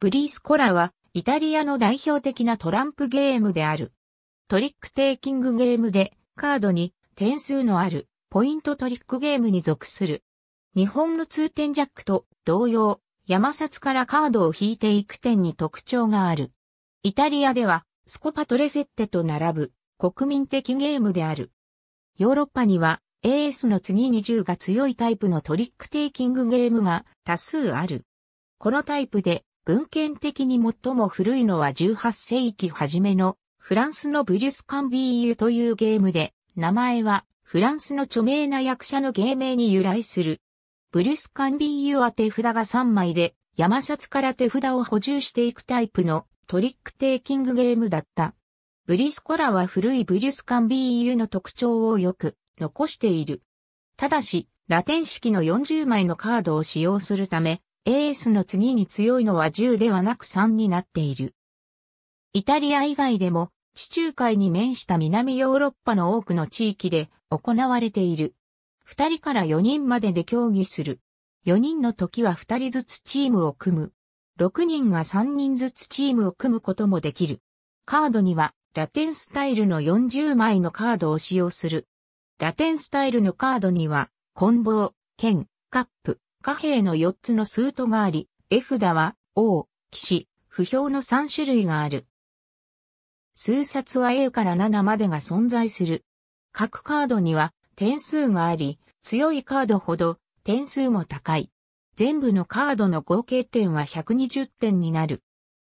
ブリースコラはイタリアの代表的なトランプゲームである。トリックテイキングゲームでカードに点数のあるポイントトリックゲームに属する。日本の通天ジャックと同様、山札からカードを引いていく点に特徴がある。イタリアではスコパトレセッテと並ぶ国民的ゲームである。ヨーロッパには AS の次に10が強いタイプのトリックテイキングゲームが多数ある。このタイプで文献的に最も古いのは18世紀初めのフランスのブリュスカンビーユというゲームで、名前はフランスの著名な役者の芸名に由来する。ブリュスカンビーユは手札が3枚で、山札から手札を補充していくタイプのトリックテイキングゲームだった。ブリスコラは古いブリュスカンビーユの特徴をよく残している。ただし、ラテン式の40枚のカードを使用するため、エースの次に強いのは10ではなく3になっている。イタリア以外でも地中海に面した南ヨーロッパの多くの地域で行われている。2人から4人までで競技する。4人の時は2人ずつチームを組む。6人が3人ずつチームを組むこともできる。カードにはラテンスタイルの40枚のカードを使用する。ラテンスタイルのカードには、棍棒、剣、カップ、貨幣の4つのスートがあり、絵札は、王、騎士、不評の3種類がある。数冊は A から7までが存在する。各カードには点数があり、強いカードほど点数も高い。全部のカードの合計点は120点になる。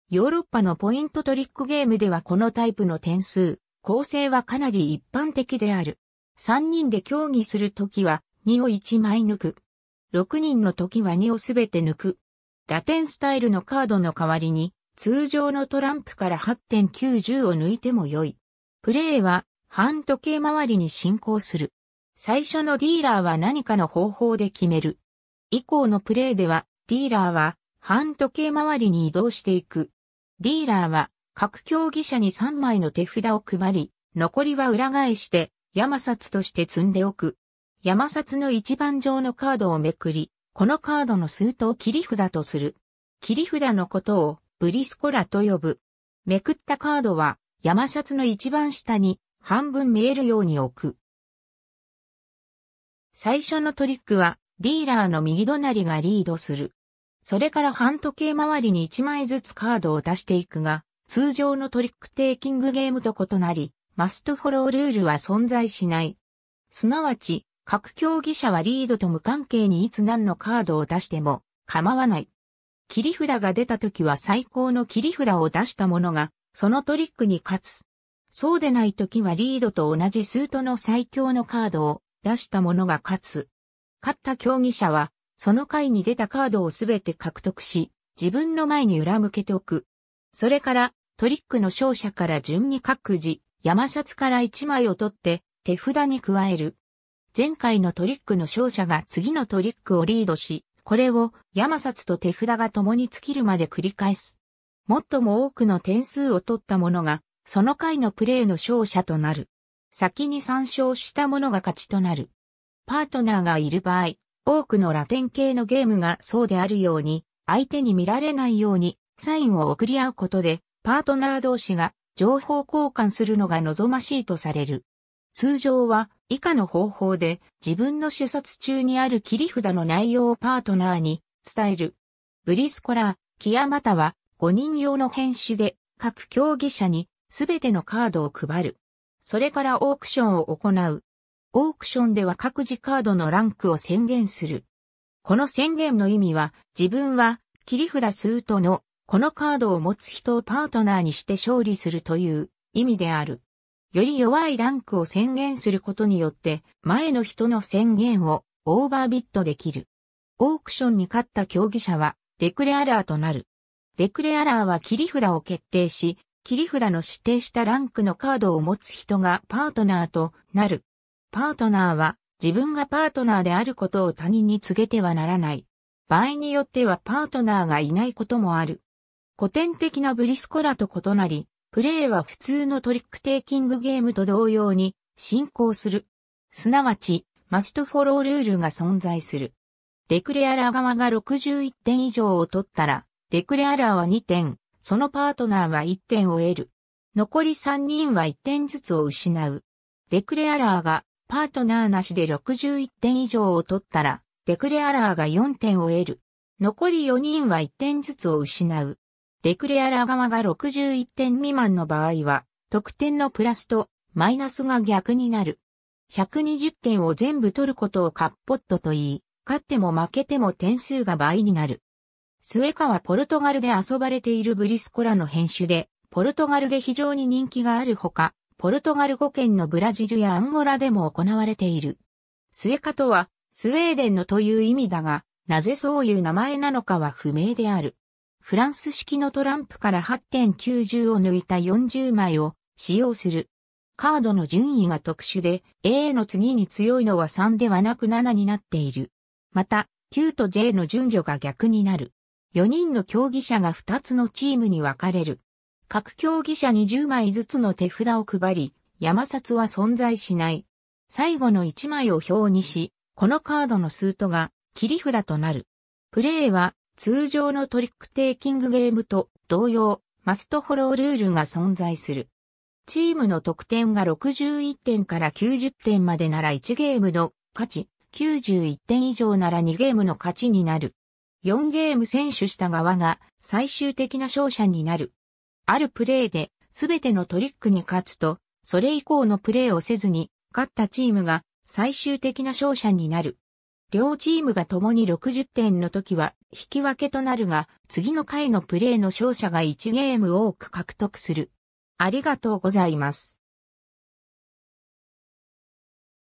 ヨーロッパのポイントトリックゲームではこのタイプの点数、構成はかなり一般的である。3人で競技するときは2を1枚抜く。6人の時は2をすべて抜く。ラテンスタイルのカードの代わりに、通常のトランプから8.90を抜いても良い。プレイは、半時計回りに進行する。最初のディーラーは何かの方法で決める。以降のプレイでは、ディーラーは、半時計回りに移動していく。ディーラーは、各競技者に3枚の手札を配り、残りは裏返して、山札として積んでおく。山札の一番上のカードをめくり、このカードの数とを切り札とする。切り札のことをブリスコラと呼ぶ。めくったカードは山札の一番下に半分見えるように置く。最初のトリックはディーラーの右隣がリードする。それから半時計回りに1枚ずつカードを出していくが、通常のトリックテイキングゲームと異なり、マストフォロールールは存在しない。すなわち、各競技者はリードと無関係にいつ何のカードを出しても構わない。切り札が出た時は最高の切り札を出した者が、そのトリックに勝つ。そうでない時はリードと同じスートの最強のカードを出した者が勝つ。勝った競技者は、その回に出たカードをすべて獲得し、自分の前に裏向けておく。それから、トリックの勝者から順に各自、山札から1枚を取って、手札に加える。前回のトリックの勝者が次のトリックをリードし、これを山札と手札が共に尽きるまで繰り返す。最も多くの点数を取った者が、その回のプレーの勝者となる。先に参照した者が勝ちとなる。パートナーがいる場合、多くのラテン系のゲームがそうであるように、相手に見られないようにサインを送り合うことで、パートナー同士が情報交換するのが望ましいとされる。通常は以下の方法で自分の主殺中にある切り札の内容をパートナーに伝える。ブリスコラー、キアまたは5人用の編集で各競技者に全てのカードを配る。それからオークションを行う。オークションでは各自カードのランクを宣言する。この宣言の意味は自分は切り札スートのこのカードを持つ人をパートナーにして勝利するという意味である。より弱いランクを宣言することによって、前の人の宣言をオーバービットできる。オークションに勝った競技者は、デクレアラーとなる。デクレアラーは切り札を決定し、切り札の指定したランクのカードを持つ人がパートナーとなる。パートナーは、自分がパートナーであることを他人に告げてはならない。場合によってはパートナーがいないこともある。古典的なブリスコラと異なり、プレイは普通のトリックテイキングゲームと同様に進行する。すなわち、マストフォロールールが存在する。デクレアラー側が61点以上を取ったら、デクレアラーは2点、そのパートナーは1点を得る。残り3人は1点ずつを失う。デクレアラーがパートナーなしで61点以上を取ったら、デクレアラーが4点を得る。残り4人は1点ずつを失う。デクレアラ側が61点未満の場合は、得点のプラスとマイナスが逆になる。120点を全部取ることをカッポットと言い、勝っても負けても点数が倍になる。スエカはポルトガルで遊ばれているブリスコラの編集で、ポルトガルで非常に人気があるほか、ポルトガル語圏のブラジルやアンゴラでも行われている。スエカとは、スウェーデンのという意味だが、なぜそういう名前なのかは不明である。フランス式のトランプから8.90を抜いた40枚を使用する。カードの順位が特殊で、A の次に強いのは3ではなく7になっている。また、Q と J の順序が逆になる。4人の競技者が2つのチームに分かれる。各競技者に10枚ずつの手札を配り、山札は存在しない。最後の1枚を表にし、このカードのスートが切り札となる。プレイは通常のトリックテイキングゲームと同様、マストフォロールールが存在する。チームの得点が61点から90点までなら1ゲームの勝ち、91点以上なら2ゲームの勝ちになる。4ゲーム選手した側が最終的な勝者になる。あるプレーで全てのトリックに勝つと、それ以降のプレーをせずに勝ったチームが最終的な勝者になる。両チームが共に60点の時は引き分けとなるが、次の回のプレーの勝者が1ゲーム多く獲得する。ありがとうございます。